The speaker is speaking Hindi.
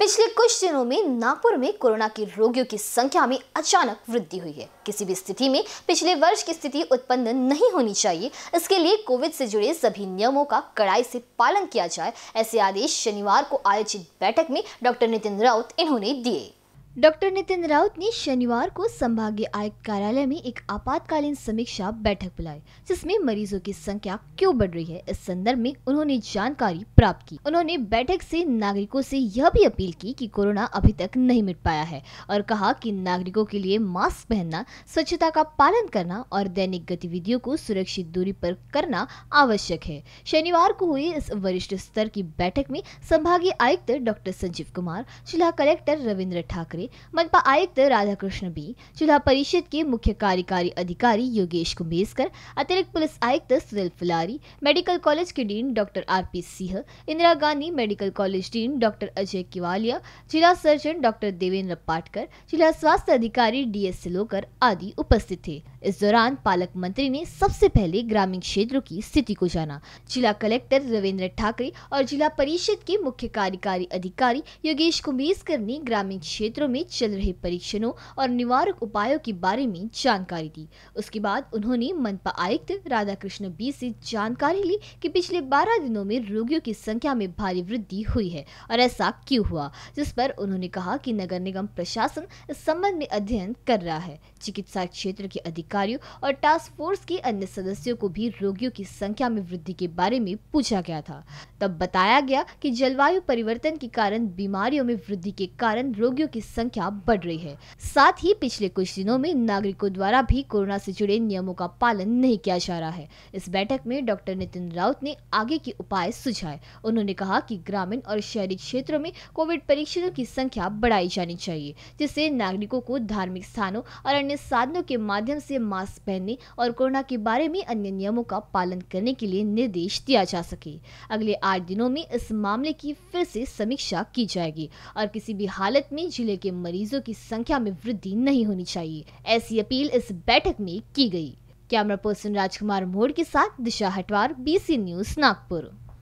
पिछले कुछ दिनों में नागपुर में कोरोना के रोगियों की संख्या में अचानक वृद्धि हुई है किसी भी स्थिति में पिछले वर्ष की स्थिति उत्पन्न नहीं होनी चाहिए इसके लिए कोविड से जुड़े सभी नियमों का कड़ाई से पालन किया जाए ऐसे आदेश शनिवार को आयोजित बैठक में डॉक्टर नितिन राउत इन्होंने दिए डॉक्टर नितिन राउत ने शनिवार को संभागीय आयुक्त कार्यालय में एक आपातकालीन समीक्षा बैठक बुलाई जिसमें मरीजों की संख्या क्यों बढ़ रही है इस संदर्भ में उन्होंने जानकारी प्राप्त की उन्होंने बैठक से नागरिकों से यह भी अपील की कि कोरोना अभी तक नहीं मिट पाया है और कहा कि नागरिकों के लिए मास्क पहनना स्वच्छता का पालन करना और दैनिक गतिविधियों को सुरक्षित दूरी पर करना आवश्यक है शनिवार को हुई इस वरिष्ठ स्तर की बैठक में संभागीय आयुक्त डॉक्टर संजीव कुमार जिला कलेक्टर रविन्द्र ठाकरे मनपा आयुक्त राधाकृष्ण बी जिला परिषद के मुख्य कार्यकारी अधिकारी योगेश कुंभेसकर अतिरिक्त पुलिस आयुक्त सुनील फुलारी मेडिकल कॉलेज के dean doctor R P Singh Indira Gandhi medical college dean doctor Ajay Kiwalia जिला सर्जन डॉक्टर देवेंद्र पाटकर जिला स्वास्थ्य अधिकारी डी एस सिलोकर आदि उपस्थित थे इस दौरान पालक मंत्री ने सबसे पहले ग्रामीण क्षेत्रों की स्थिति को जाना जिला कलेक्टर रविन्द्र ठाकरे और जिला परिषद के मुख्य कार्यकारी अधिकारी योगेश कुमेशकर ने ग्रामीण क्षेत्रों में चल रहे परीक्षणों और निवारक उपायों के बारे में जानकारी दी उसके बाद उन्होंने मनपा आयुक्त राधा कृष्ण बी से जानकारी ली कि पिछले बारह दिनों में रोगियों की संख्या में भारी वृद्धि हुई है और ऐसा क्यों हुआ जिस पर उन्होंने कहा कि नगर निगम प्रशासन इस संबंध में अध्ययन कर रहा है चिकित्सा क्षेत्र के अधिक अधिकारियों और टास्क फोर्स के अन्य सदस्यों को भी रोगियों की संख्या में वृद्धि के बारे में पूछा गया था तब बताया गया कि जलवायु परिवर्तन के कारण बीमारियों में वृद्धि के कारण रोगियों की संख्या बढ़ रही है साथ ही पिछले कुछ दिनों में नागरिकों द्वारा भी कोरोना से जुड़े नियमों का पालन नहीं किया जा रहा है इस बैठक में डॉक्टर नितिन राउत ने आगे के उपाय सुझाए उन्होंने कहा की ग्रामीण और शहरी क्षेत्रों में कोविड परीक्षणों की संख्या बढ़ाई जानी चाहिए जिससे नागरिकों को धार्मिक स्थानों और अन्य साधनों के माध्यम से मास्क पहनने और कोरोना के बारे में अन्य नियमों का पालन करने के लिए निर्देश दिया जा सके अगले आठ दिनों में इस मामले की फिर से समीक्षा की जाएगी और किसी भी हालत में जिले के मरीजों की संख्या में वृद्धि नहीं होनी चाहिए ऐसी अपील इस बैठक में की गई कैमरा पर्सन राजकुमार मोड़ के साथ दिशा हटवार बीसी न्यूज नागपुर